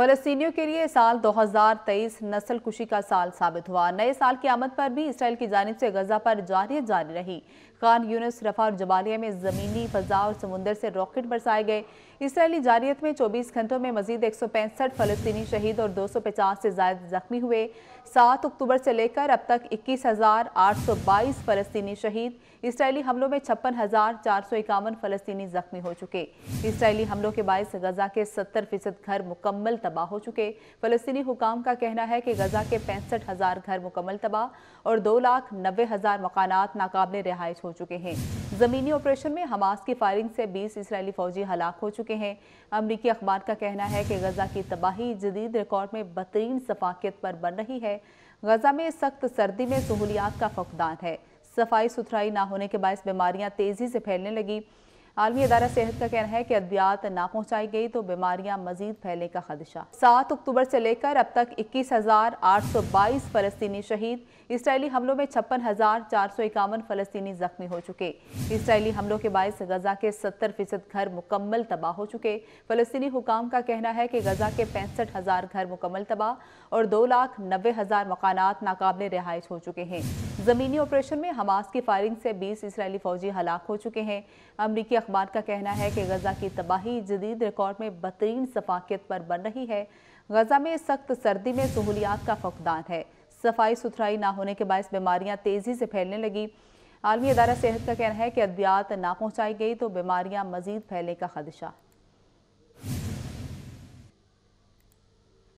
फलस्तियों के लिए साल 2023 नस्ल कुशी का साल साबित हुआ नए साल की आमद पर भी इसराइल की जानब से गजा पर जारियत जारी रही खान यूनस रफा और जबालिया में ज़मीनी फजा और समुंदर से रॉकेट बरसाए गए इसराइली जारियत में 24 घंटों में मजीद एक सौ पैंसठ फलस्तनी शहीद और 250 से ज्यादा जख्मी हुए 7 अक्टूबर से लेकर अब तक इक्कीस हज़ार आठ सौ बाईस फलस्तनी शहीद इसराइली हमलों में छप्पन हज़ार चार सौ इक्यावन फलस्तनी जख्मी हो चुके इसराइली हमलों के बायस गजा के सत्तर फीसद घर मुकम्मल तबाह हो चुके फलस्तनी हुकाम का कहना है कि गजा के पैंसठ हज़ार घर मुकम्मल तबाह और दो लाख नबे हज़ार मकाना नाकबले रिहाइश हो चुके हैं ज़मीनी ऑपरेशन में हमास की फायरिंग से बीस इसराइली फ़ौजी हलाक हो चुके हैं अमरीकी अखबार का कहना है कि गजा की तबाही जदीद रिकॉर्ड में बदतरीन सफाकियत पर बन रही है गजा में सख्त सर्दी में सहूलियात का फकदान है सफाई सुथराई ना होने के बायस बीमारियाँ तेज़ी से फैलने लगी आलमी अदारा सेहत का कहना है कि अद्वियात ना पहुँचाई गई तो बीमारियाँ मजीद फैलने का खदशा सात अक्टूबर से लेकर अब तक इक्कीस हज़ार आठ सौ बाईस फलस्तनी शहीद इसराइली हमलों में छप्पन हज़ार चार सौ इक्यावन फलस्तनी जख्मी हो चुके इसराइली हमलों के बायस गजा के सत्तर फीसद घर मुकम्मल तबाह हो चुके फलस्तनी हुकाम का कहना है कि गजा के पैंसठ हज़ार घर मुकम्मल तबाह और दो लाख नब्बे हज़ार मकानात नाकाबले रिहाइश हो चुके हैं ज़मीनी ऑपरेशन में हमास की फायरिंग से 20 इसराइली फौजी हलाक हो चुके हैं अमरीकी अखबार का कहना है कि गजा की तबाही जदीद रिकॉर्ड में बदतरीन सफाकियत पर बन रही है गजा में सख्त सर्दी में सहूलियात का फकदान है सफाई सुथराई ना होने के बायस बीमारियाँ तेज़ी से फैलने लगी आलमी अदारा सेहत का कहना है कि अद्वियात ना पहुँचाई गई तो बीमारियाँ मजीद फैलने का खदशा